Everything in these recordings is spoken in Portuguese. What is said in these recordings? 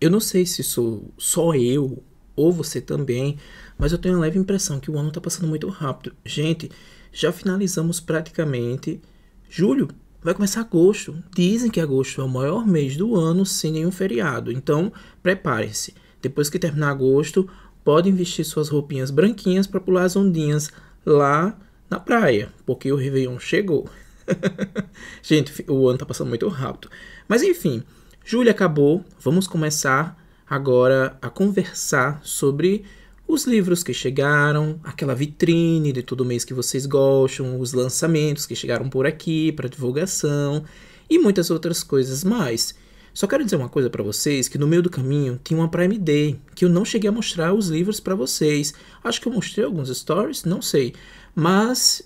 Eu não sei se sou só eu ou você também, mas eu tenho a leve impressão que o ano está passando muito rápido. Gente, já finalizamos praticamente julho. Vai começar agosto. Dizem que agosto é o maior mês do ano sem nenhum feriado. Então, preparem-se. Depois que terminar agosto, podem vestir suas roupinhas branquinhas para pular as ondinhas lá na praia, porque o Réveillon chegou. Gente, o ano está passando muito rápido. Mas enfim, Júlia acabou, vamos começar agora a conversar sobre os livros que chegaram, aquela vitrine de todo mês que vocês gostam, os lançamentos que chegaram por aqui para divulgação e muitas outras coisas mais. Só quero dizer uma coisa para vocês que no meio do caminho tem uma Prime Day que eu não cheguei a mostrar os livros para vocês. Acho que eu mostrei alguns stories, não sei, mas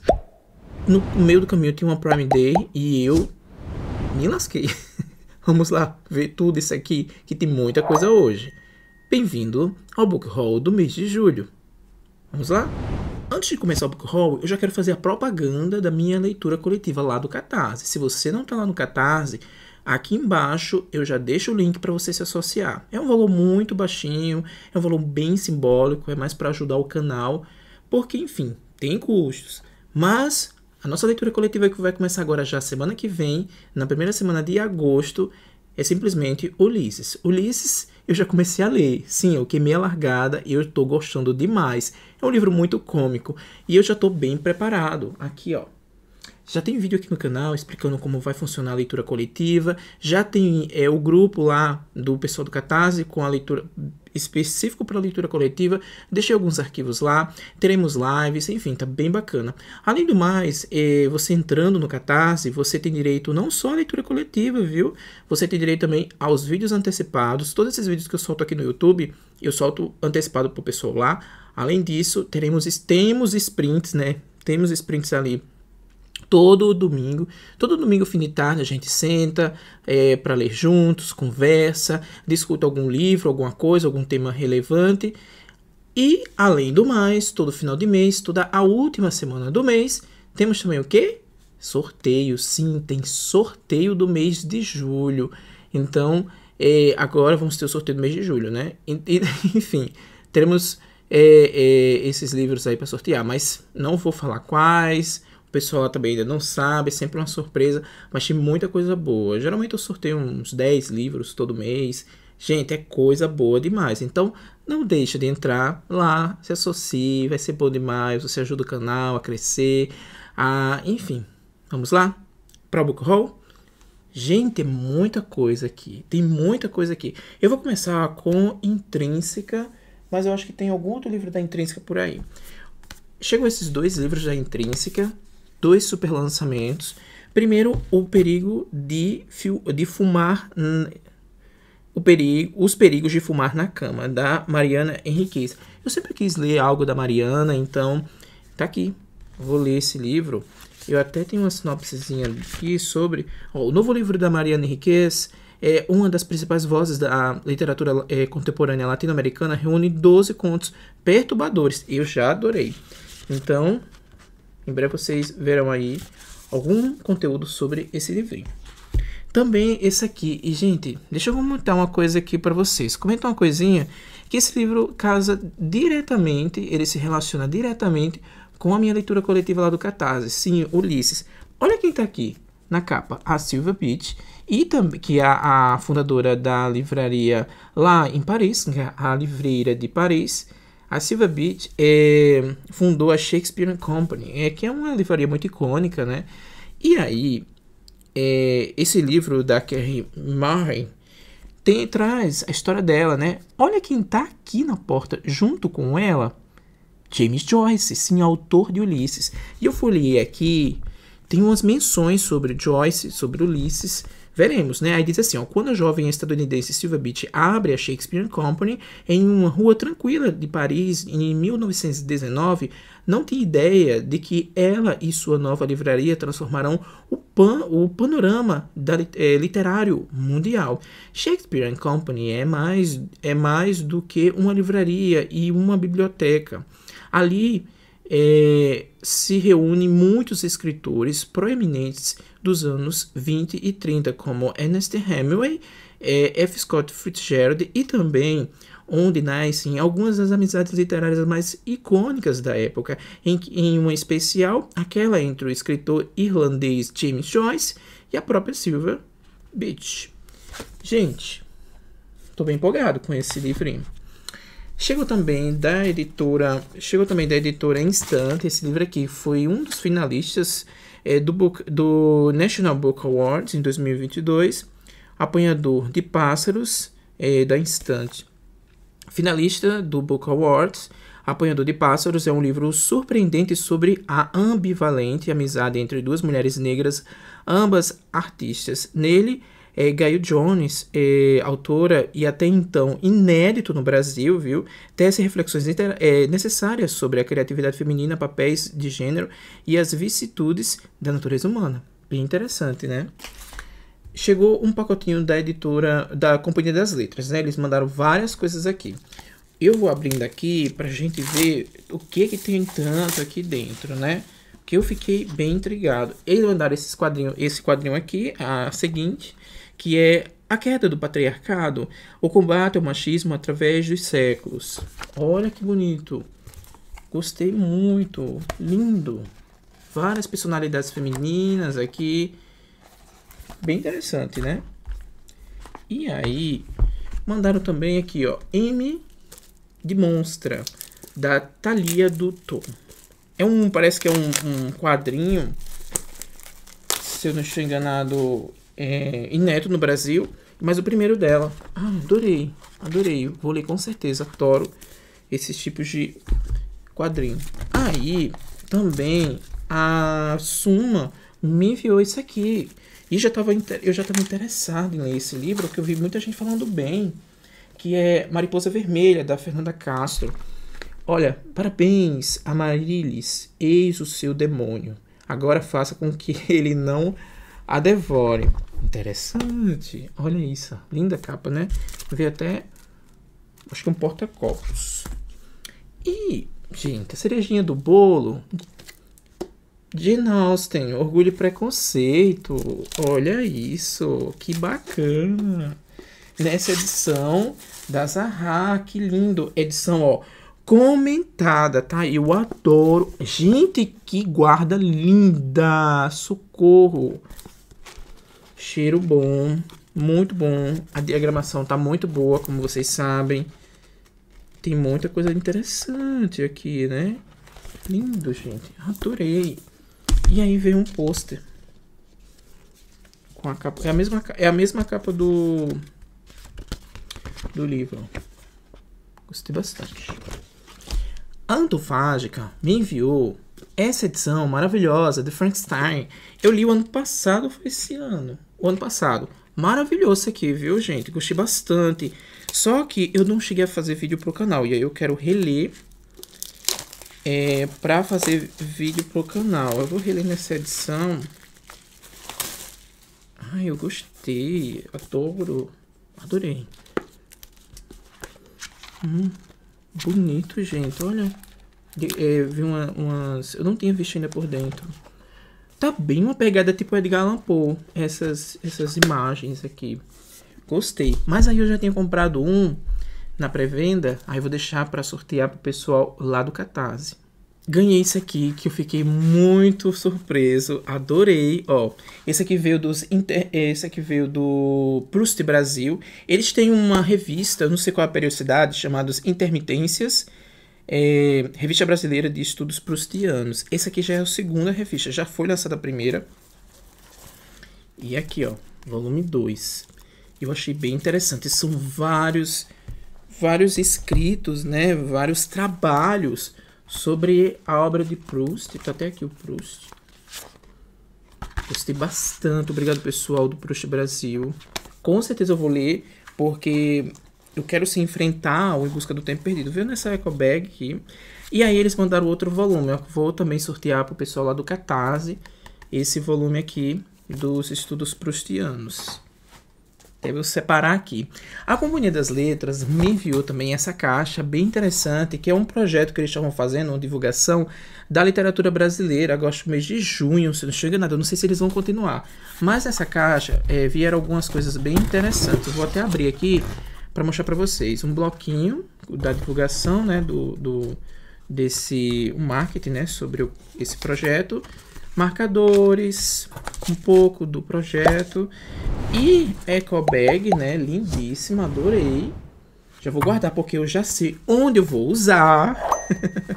no meio do caminho tem uma Prime Day e eu me lasquei. Vamos lá ver tudo isso aqui que tem muita coisa hoje. Bem-vindo ao Book Haul do mês de julho. Vamos lá? Antes de começar o Book Haul, eu já quero fazer a propaganda da minha leitura coletiva lá do Catarse. Se você não está lá no Catarse, aqui embaixo eu já deixo o link para você se associar. É um valor muito baixinho, é um valor bem simbólico, é mais para ajudar o canal, porque enfim, tem custos. Mas a nossa leitura coletiva que vai começar agora já semana que vem, na primeira semana de agosto, é simplesmente Ulisses. Ulisses, eu já comecei a ler. Sim, eu queimei a largada e eu estou gostando demais. É um livro muito cômico e eu já estou bem preparado. Aqui, ó. Já tem vídeo aqui no canal explicando como vai funcionar a leitura coletiva. Já tem é, o grupo lá do pessoal do Catarse com a leitura específico para leitura coletiva. Deixei alguns arquivos lá, teremos lives, enfim, tá bem bacana. Além do mais, eh, você entrando no Catarse, você tem direito não só à leitura coletiva, viu? Você tem direito também aos vídeos antecipados. Todos esses vídeos que eu solto aqui no YouTube, eu solto antecipado pro pessoal lá. Além disso, teremos temos sprints, né? Temos sprints ali todo domingo. Todo domingo, fim de tarde, a gente senta é, para ler juntos, conversa, discuta algum livro, alguma coisa, algum tema relevante. E, além do mais, todo final de mês, toda a última semana do mês, temos também o quê? Sorteio. Sim, tem sorteio do mês de julho. Então, é, agora vamos ter o sorteio do mês de julho, né? E, e, enfim, teremos é, é, esses livros aí para sortear, mas não vou falar quais, o pessoal também ainda não sabe, é sempre uma surpresa, mas tem muita coisa boa. Geralmente eu sorteio uns 10 livros todo mês. Gente, é coisa boa demais. Então, não deixa de entrar lá, se associe, vai ser bom demais, você ajuda o canal a crescer. A... Ah, enfim, vamos lá? Para o Book Haul? Gente, é muita coisa aqui. Tem muita coisa aqui. Eu vou começar com Intrínseca, mas eu acho que tem algum outro livro da Intrínseca por aí. Chegam esses dois livros da Intrínseca, dois super lançamentos. Primeiro, o perigo de, de fumar. O perigo, os perigos de fumar na cama, da Mariana Henriquez. Eu sempre quis ler algo da Mariana, então tá aqui. Vou ler esse livro. Eu até tenho uma sinopsezinha aqui sobre. Ó, o novo livro da Mariana Henriquez é uma das principais vozes da literatura é, contemporânea latino-americana, reúne 12 contos perturbadores. Eu já adorei. Então, em breve vocês verão aí algum conteúdo sobre esse livrinho. Também esse aqui. E, gente, deixa eu comentar uma coisa aqui para vocês. Comenta uma coisinha que esse livro casa diretamente, ele se relaciona diretamente com a minha leitura coletiva lá do Catarse. Sim, Ulisses. Olha quem está aqui na capa, a Silvia Pitt, e também que é a, a fundadora da livraria lá em Paris, né, a livreira de Paris, a Silva Beach é, fundou a Shakespeare Company, é, que é uma livraria muito icônica, né? E aí, é, esse livro da Carrie Murray tem, traz a história dela, né? Olha quem tá aqui na porta junto com ela. James Joyce, sim, autor de Ulisses. E eu folhei aqui, tem umas menções sobre Joyce, sobre Ulisses, Veremos, né? Aí diz assim, ó, quando a jovem estadunidense Silva Beach abre a Shakespeare Company em uma rua tranquila de Paris em 1919, não tem ideia de que ela e sua nova livraria transformarão o, pan, o panorama da, é, literário mundial. Shakespeare Company é mais, é mais do que uma livraria e uma biblioteca. Ali é, se reúne muitos escritores proeminentes dos anos 20 e 30, como Ernest Hemingway, é, F. Scott Fitzgerald e também onde nascem algumas das amizades literárias mais icônicas da época, em, em uma especial aquela entre o escritor irlandês James Joyce e a própria Silver Beach. Gente, estou bem empolgado com esse livrinho. Chegou também da editora, chegou também da editora Instant, esse livro aqui foi um dos finalistas é, do, book, do National Book Awards em 2022, apanhador de pássaros é, da Instante. Finalista do Book Awards, Apanhador de Pássaros é um livro surpreendente sobre a ambivalente amizade entre duas mulheres negras, ambas artistas. Nele, é, Gail Jones, é, autora e até então inédito no Brasil, viu, tece reflexões é, necessárias sobre a criatividade feminina, papéis de gênero e as vicissitudes da natureza humana. Bem interessante, né? Chegou um pacotinho da editora da Companhia das Letras, né? Eles mandaram várias coisas aqui. Eu vou abrindo aqui pra gente ver o que que tem tanto aqui dentro, né? Que eu fiquei bem intrigado. Eles mandaram esses quadrinhos, esse quadrinho aqui, a seguinte, que é a queda do patriarcado, o combate ao machismo através dos séculos. Olha que bonito. Gostei muito. Lindo. Várias personalidades femininas aqui. Bem interessante, né? E aí, mandaram também aqui, ó, M de Monstra, da Thalia Dutton. É um, parece que é um, um quadrinho, se eu não estou enganado, é, inédito no Brasil, mas o primeiro dela. Ah, adorei, adorei. Vou ler com certeza, Toro, esses tipos de quadrinho. Aí, também, a Suma me enviou isso aqui. E já tava, eu já estava interessado em ler esse livro, porque eu vi muita gente falando bem, que é Mariposa Vermelha, da Fernanda Castro. Olha, parabéns, Amarilis, eis o seu demônio. Agora faça com que ele não a devore. Interessante. Olha isso. Linda capa, né? Veio até. Acho que um porta-copos. E, gente, a cerejinha do bolo. De Austen, Orgulho e Preconceito. Olha isso. Que bacana. Nessa edição da Zaha. Que lindo. Edição, ó comentada, tá? Eu adoro. Gente, que guarda linda! Socorro! cheiro bom, muito bom. A diagramação tá muito boa, como vocês sabem. Tem muita coisa interessante aqui, né? Lindo, gente. Adorei. E aí veio um pôster. Com a capa, é a mesma é a mesma capa do do livro. Gostei bastante. A Antofágica me enviou essa edição maravilhosa de Frankenstein. Eu li o ano passado, foi esse ano o ano passado. Maravilhoso aqui, viu, gente? Gostei bastante. Só que eu não cheguei a fazer vídeo pro canal. E aí eu quero reler é, pra fazer vídeo pro canal. Eu vou reler nessa edição. Ai, eu gostei. Adoro. Adorei. Hum, bonito, gente. Olha. É, vi uma, umas... Eu não tinha visto ainda por dentro. Tá bem uma pegada tipo Edgar Allan Poe, essas, essas imagens aqui. Gostei. Mas aí eu já tinha comprado um na pré-venda, aí eu vou deixar para sortear pro pessoal lá do Catarse. Ganhei esse aqui que eu fiquei muito surpreso, adorei, ó. Esse aqui veio dos inter... esse aqui veio do Proust Brasil. Eles têm uma revista, não sei qual é a periodicidade, chamados Intermitências é, revista Brasileira de Estudos Prustianos. Esse aqui já é a segunda revista, já foi lançada a primeira. E aqui, ó, volume 2. Eu achei bem interessante. São vários vários escritos, né, vários trabalhos sobre a obra de Proust. Tá até aqui o Proust. Gostei bastante. Obrigado, pessoal do Proust Brasil. Com certeza eu vou ler, porque eu quero se enfrentar o Em Busca do Tempo Perdido. Viu nessa eco bag aqui. E aí eles mandaram outro volume. Eu vou também sortear pro pessoal lá do Catarse esse volume aqui dos estudos prustianos. vou separar aqui. A Companhia das Letras me enviou também essa caixa bem interessante, que é um projeto que eles estavam fazendo, uma divulgação da literatura brasileira, agora acho que mês de junho, se não chega nada, eu não sei se eles vão continuar. Mas nessa caixa é, vieram algumas coisas bem interessantes. Eu vou até abrir aqui para mostrar para vocês um bloquinho da divulgação, né, do, do desse marketing, né, sobre o, esse projeto, marcadores, um pouco do projeto e eco bag, né, lindíssima, adorei. Já vou guardar porque eu já sei onde eu vou usar.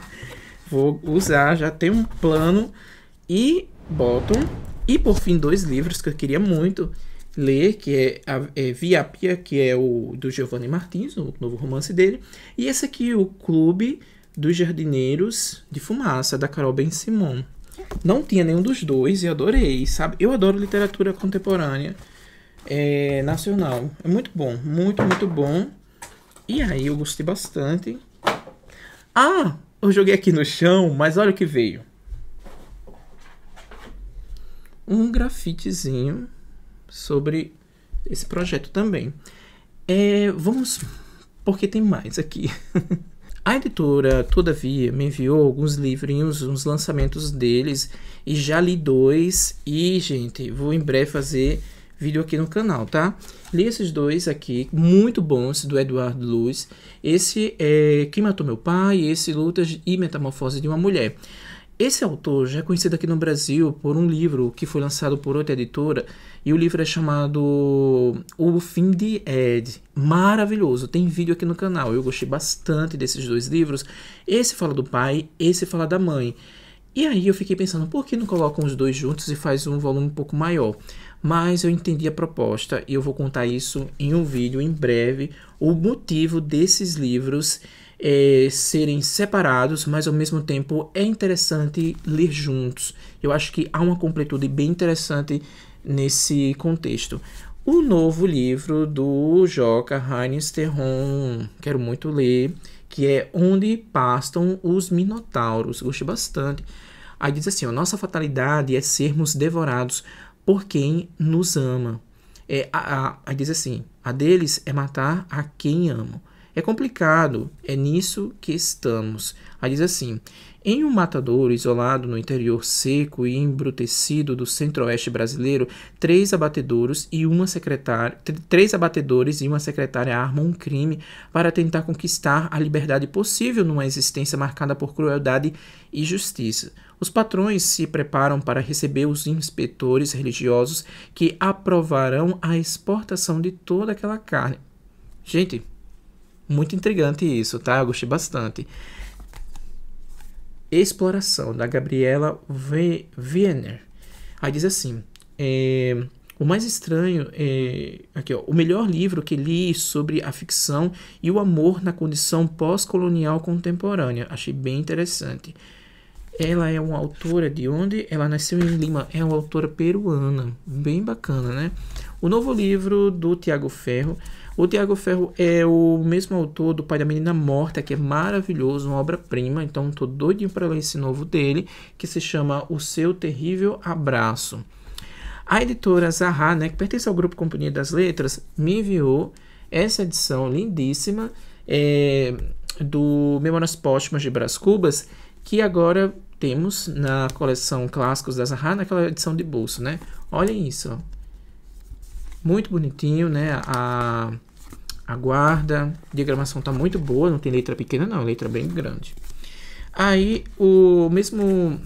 vou usar, já tem um plano e bottom e por fim dois livros que eu queria muito ler, que é, a, é Via Pia, que é o do Giovanni Martins, o novo romance dele. E esse aqui, O Clube dos Jardineiros de Fumaça, da Carol Ben Simon. Não tinha nenhum dos dois e adorei, sabe? Eu adoro literatura contemporânea é, nacional. É muito bom, muito, muito bom. E aí eu gostei bastante. Ah, eu joguei aqui no chão, mas olha o que veio. Um grafitezinho sobre esse projeto também. É, vamos, porque tem mais aqui. A editora, todavia, me enviou alguns livrinhos, uns lançamentos deles, e já li dois. E, gente, vou em breve fazer vídeo aqui no canal, tá? Li esses dois aqui, muito bons, do Eduardo Luz. Esse é Quem Matou Meu Pai, esse Lutas e Metamorfose de uma Mulher. Esse autor já é conhecido aqui no Brasil por um livro que foi lançado por outra editora e o livro é chamado O Fim de Ed. Maravilhoso, tem vídeo aqui no canal. Eu gostei bastante desses dois livros. Esse fala do pai, esse fala da mãe. E aí eu fiquei pensando, por que não colocam os dois juntos e faz um volume um pouco maior? Mas eu entendi a proposta e eu vou contar isso em um vídeo em breve, o motivo desses livros é, serem separados, mas ao mesmo tempo é interessante ler juntos. Eu acho que há uma completude bem interessante nesse contexto. O novo livro do Joca Heinz Terron, quero muito ler, que é Onde Pastam os Minotauros. Gostei bastante. Aí diz assim: ó, nossa fatalidade é sermos devorados por quem nos ama. É, a, a, aí diz assim: a deles é matar a quem amam. É complicado, é nisso que estamos. Aí diz assim: em um matadouro isolado no interior seco e embrutecido do centro-oeste brasileiro, três abatedores e uma secretária, três abatedores e uma secretária armam um crime para tentar conquistar a liberdade possível numa existência marcada por crueldade e justiça. Os patrões se preparam para receber os inspetores religiosos que aprovarão a exportação de toda aquela carne. Gente, muito intrigante isso, tá? Eu gostei bastante. Exploração, da Gabriela v Wiener. Aí diz assim: é, O mais estranho é. Aqui, ó, o melhor livro que li sobre a ficção e o amor na condição pós-colonial contemporânea. Achei bem interessante. Ela é uma autora de onde? Ela nasceu em Lima, é uma autora peruana, bem bacana, né? O novo livro do Tiago Ferro. O Tiago Ferro é o mesmo autor do Pai da Menina Morta, que é maravilhoso, uma obra-prima. Então, tô doidinho para ler esse novo dele, que se chama O Seu Terrível Abraço. A editora Zahra, né, que pertence ao grupo Companhia das Letras, me enviou essa edição lindíssima é, do Memórias Póstumas de Brás Cubas, que agora temos na coleção Clássicos da Zahar, naquela edição de bolso, né? Olhem isso, Muito bonitinho, né? A, a guarda, a diagramação tá muito boa, não tem letra pequena não, letra bem grande. Aí, o mesmo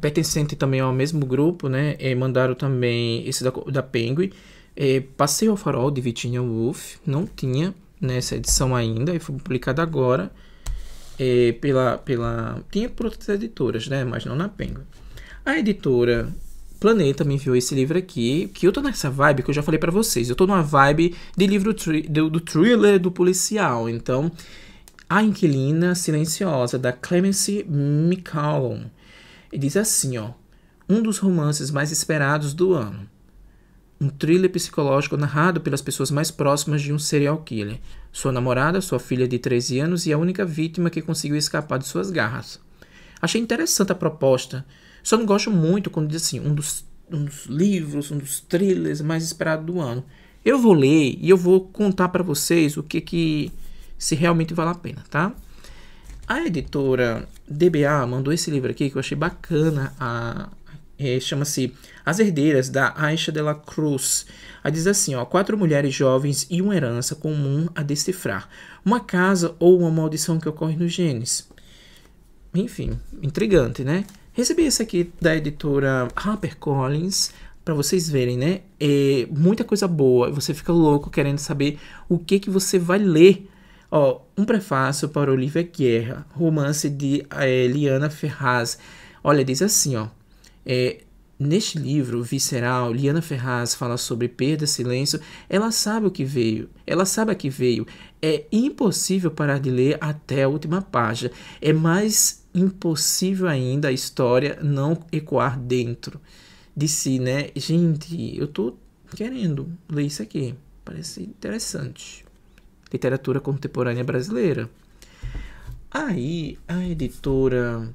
pertencente também ao mesmo grupo, né? É, mandaram também esse da, da Penguin. É, Passeio ao Farol, de Vitinha Wolf. Não tinha nessa edição ainda, e foi publicado agora é, pela, pela. Tinha por outras editoras, né? Mas não na Penguin. A editora Planeta me enviou esse livro aqui, que eu tô nessa vibe que eu já falei para vocês. Eu tô numa vibe de livro do, do thriller do policial. Então, A Inquilina Silenciosa, da Clemency McCallum. E diz assim, ó. Um dos romances mais esperados do ano um thriller psicológico narrado pelas pessoas mais próximas de um serial killer, sua namorada, sua filha de 13 anos e a única vítima que conseguiu escapar de suas garras. Achei interessante a proposta, só não gosto muito quando diz assim, um dos, um dos livros, um dos thrillers mais esperados do ano. Eu vou ler e eu vou contar para vocês o que que se realmente vale a pena, tá? A editora DBA mandou esse livro aqui que eu achei bacana a, é, chama-se As Herdeiras, da Aisha de la Cruz. Aí diz assim, ó, quatro mulheres jovens e uma herança comum a decifrar. Uma casa ou uma maldição que ocorre nos genes. Enfim, intrigante, né? Recebi esse aqui da editora HarperCollins, para vocês verem, né? É muita coisa boa, você fica louco querendo saber o que que você vai ler. Ó, um prefácio para Olivia Guerra, romance de Eliana eh, Ferraz. Olha, diz assim, ó. É, neste livro, Visceral, Liana Ferraz fala sobre perda, silêncio. Ela sabe o que veio, ela sabe a que veio. É impossível parar de ler até a última página. É mais impossível ainda a história não ecoar dentro de si, né? Gente, eu tô querendo ler isso aqui. Parece interessante. Literatura contemporânea brasileira. Aí a editora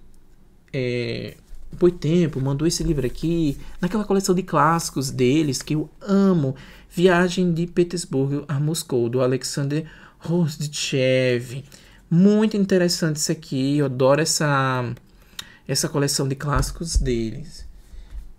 é, por Tempo mandou esse livro aqui, naquela coleção de clássicos deles que eu amo, Viagem de Petersburgo a Moscou, do Alexander Rostichev. Muito interessante isso aqui, eu adoro essa, essa coleção de clássicos deles.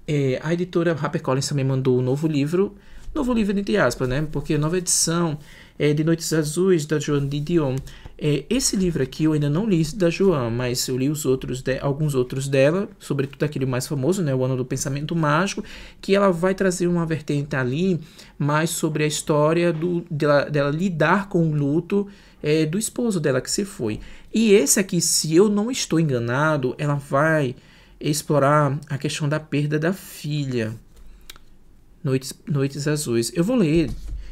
É, a editora HarperCollins também mandou um novo livro, novo livro entre aspas, né? Porque a nova edição é de Noites Azuis da Joana de Dion. É, esse livro aqui eu ainda não li da Joana, mas eu li os outros de, alguns outros dela, sobretudo aquele mais famoso, né, o Ano do Pensamento Mágico, que ela vai trazer uma vertente ali mais sobre a história do, dela, dela lidar com o luto é, do esposo dela que se foi. E esse aqui, se eu não estou enganado, ela vai explorar a questão da perda da filha. Noites, Noites Azuis. Eu vou ler.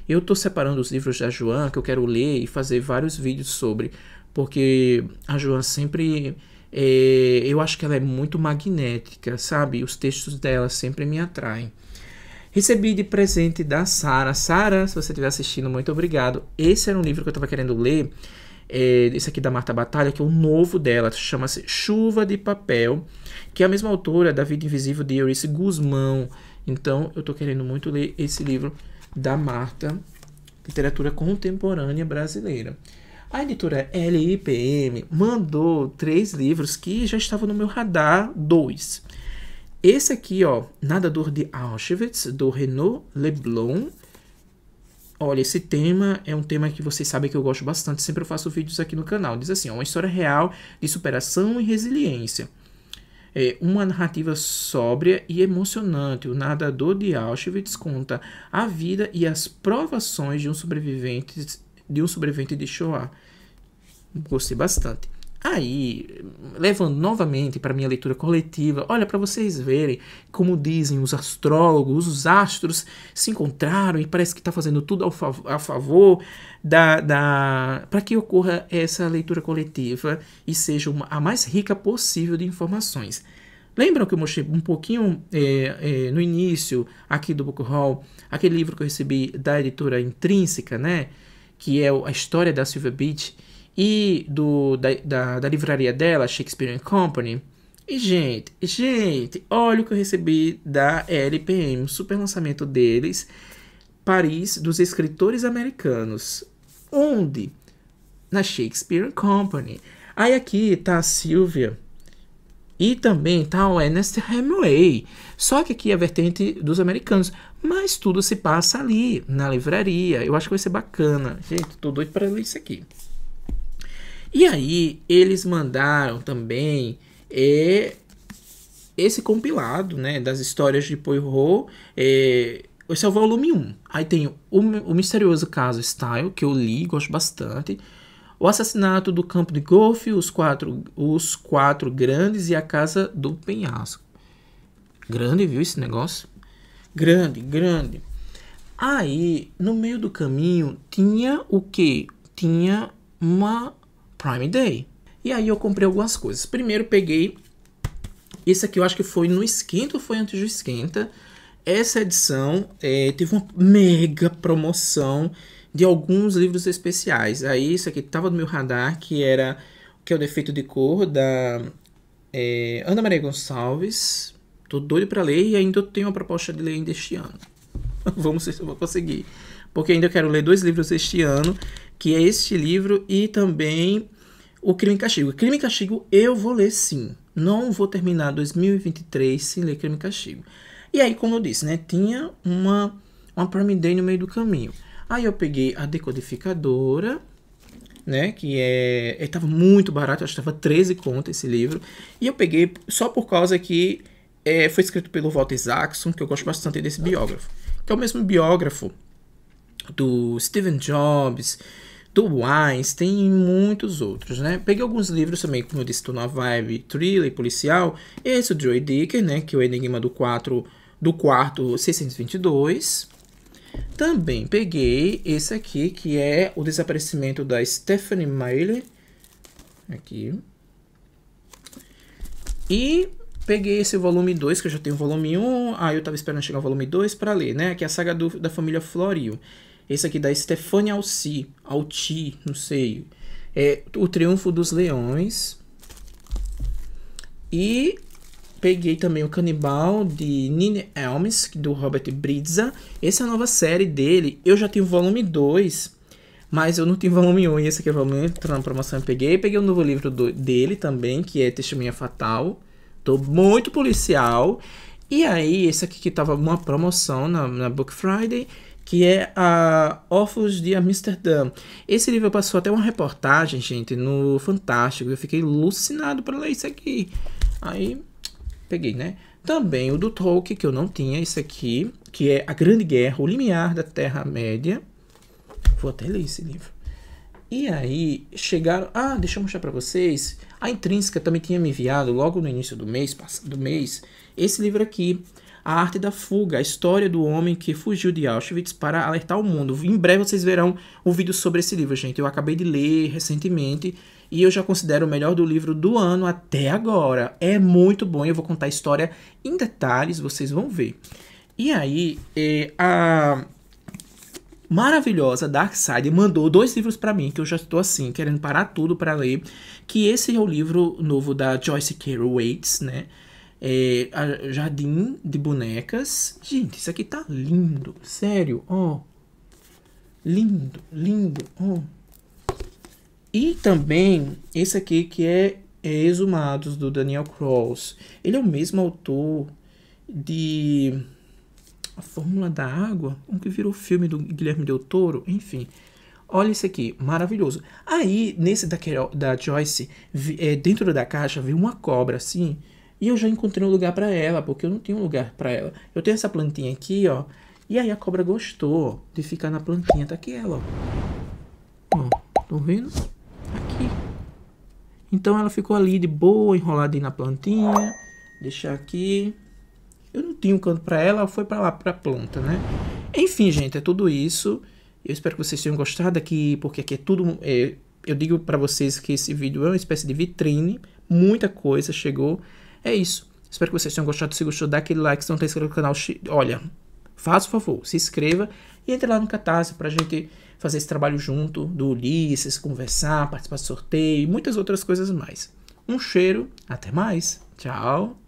Eu estou separando os livros da Joan, que eu quero ler e fazer vários vídeos sobre, porque a Joan sempre. É, eu acho que ela é muito magnética, sabe? Os textos dela sempre me atraem. Recebi de presente da Sara. Sara, se você estiver assistindo, muito obrigado. Esse era um livro que eu estava querendo ler. É, esse aqui da Marta Batalha, que é o novo dela, chama-se Chuva de Papel, que é a mesma autora da Vida Invisível de Eurice Guzmão. Então, eu estou querendo muito ler esse livro da Marta, Literatura Contemporânea Brasileira. A editora LIPM mandou três livros que já estavam no meu radar, dois. Esse aqui, ó, Nadador de Auschwitz, do Renaud Leblon. Olha, esse tema é um tema que vocês sabem que eu gosto bastante, sempre eu faço vídeos aqui no canal. Diz assim, ó, uma história real de superação e resiliência é, uma narrativa sóbria e emocionante. O nadador de Auschwitz conta a vida e as provações de um sobrevivente de, um sobrevivente de Shoah. Gostei bastante. Aí, levando novamente para minha leitura coletiva, olha para vocês verem como dizem os astrólogos, os astros se encontraram e parece que está fazendo tudo fav a favor da, da para que ocorra essa leitura coletiva e seja uma, a mais rica possível de informações. Lembram que eu mostrei um pouquinho é, é, no início aqui do Book Hall aquele livro que eu recebi da editora Intrínseca, né? Que é a história da Silvia Beach e do, da, da, da livraria dela, Shakespeare Company. E, gente, gente, olha o que eu recebi da LPM, o super lançamento deles, Paris, dos escritores americanos. Onde? Na Shakespeare Company. Aí aqui tá a Silvia e também tá o Ernest Hemingway. Só que aqui é a vertente dos americanos. Mas tudo se passa ali, na livraria. Eu acho que vai ser bacana. Gente, tô doido para ler isso aqui. E aí eles mandaram também é, esse compilado né, das histórias de Poirot. É, esse é o volume 1. Aí tem o, o misterioso caso Style, que eu li, gosto bastante. O assassinato do campo de golfe, os quatro, os quatro grandes e a casa do penhasco. Grande, viu esse negócio? Grande, grande. Aí, no meio do caminho, tinha o que? Tinha uma Prime Day. E aí eu comprei algumas coisas. Primeiro peguei esse aqui, eu acho que foi no Esquenta ou foi antes do Esquenta. Essa edição é, teve uma mega promoção de alguns livros especiais. Aí isso aqui estava no meu radar, que era que é o defeito de cor da é, Ana Maria Gonçalves. Tô doido para ler e ainda tenho uma proposta de ler ainda este ano. Vamos ver se eu vou conseguir, porque ainda quero ler dois livros este ano que é este livro e também o Crime e Castigo. Crime e Castigo eu vou ler sim. Não vou terminar 2023 sem ler Crime e Castigo. E aí, como eu disse, né, tinha uma, uma Prime Day no meio do caminho. Aí eu peguei a decodificadora, né? Que é. estava é, muito barato, acho que estava 13 conto esse livro. E eu peguei só por causa que é, foi escrito pelo Walter Isaacson, que eu gosto bastante desse biógrafo. Que é o mesmo biógrafo do Steven Jobs, do Einstein tem muitos outros, né? Peguei alguns livros também, como eu disse, tô na vibe thriller policial. Esse, o Joey Dicker, né? Que é o Enigma do 4, do quarto 622. Também peguei esse aqui, que é o desaparecimento da Stephanie Meyer. Aqui. E peguei esse volume 2, que eu já tenho o volume 1. Um, aí ah, eu tava esperando chegar o volume 2 para ler, né? Que é a saga do, da família Florio. Esse aqui da Stephanie Alci, Alti, não sei. É O Triunfo dos Leões. E peguei também o Canibal de Nine Elms, do Robert Bridza. Essa é a nova série dele, eu já tenho o volume 2, mas eu não tenho volume 1. E esse aqui é o volume 1, tá na promoção eu peguei. Peguei o um novo livro do, dele também, que é Testemunha Fatal. Tô muito policial. E aí, esse aqui que tava uma promoção na, na Book Friday, que é a Órfãos de Amsterdã. Esse livro passou até uma reportagem, gente, no Fantástico. Eu fiquei alucinado para ler isso aqui. Aí, peguei, né? Também o do Tolkien, que eu não tinha, isso aqui, que é A Grande Guerra, o Limiar da Terra-média. Vou até ler esse livro. E aí, chegaram... Ah, deixa eu mostrar para vocês. A Intrínseca também tinha me enviado, logo no início do mês, do mês, esse livro aqui, a Arte da Fuga, a história do homem que fugiu de Auschwitz para alertar o mundo. Em breve vocês verão um vídeo sobre esse livro, gente. Eu acabei de ler recentemente e eu já considero o melhor do livro do ano até agora. É muito bom, eu vou contar a história em detalhes, vocês vão ver. E aí, é, a maravilhosa Dark Side mandou dois livros para mim que eu já estou assim querendo parar tudo para ler que esse é o livro novo da Joyce Carol Waits né é, jardim de bonecas. Gente, isso aqui tá lindo, sério, ó. Lindo, lindo, ó. E também esse aqui que é, é Exumados, do Daniel Cross. Ele é o mesmo autor de A Fórmula da Água, um que virou filme do Guilherme Del Toro, enfim. Olha isso aqui, maravilhoso. Aí, nesse da, da Joyce, vi, é, dentro da caixa, viu uma cobra assim, e eu já encontrei um lugar para ela, porque eu não tinha um lugar para ela. Eu tenho essa plantinha aqui, ó. E aí a cobra gostou de ficar na plantinha. Tá aqui ela, ó. Ó, tão vendo? Aqui. Então ela ficou ali de boa, enrolada na plantinha. Deixar aqui. Eu não tinha um canto para ela, foi para lá, pra planta, né? Enfim, gente, é tudo isso. Eu espero que vocês tenham gostado aqui, porque aqui é tudo... É, eu digo para vocês que esse vídeo é uma espécie de vitrine. Muita coisa chegou. É isso. Espero que vocês tenham gostado. Se gostou, dá aquele like. Se não está inscrito no canal, olha, faça o favor, se inscreva e entre lá no Catarse para a gente fazer esse trabalho junto do Ulisses, conversar, participar de sorteio e muitas outras coisas mais. Um cheiro, até mais. Tchau.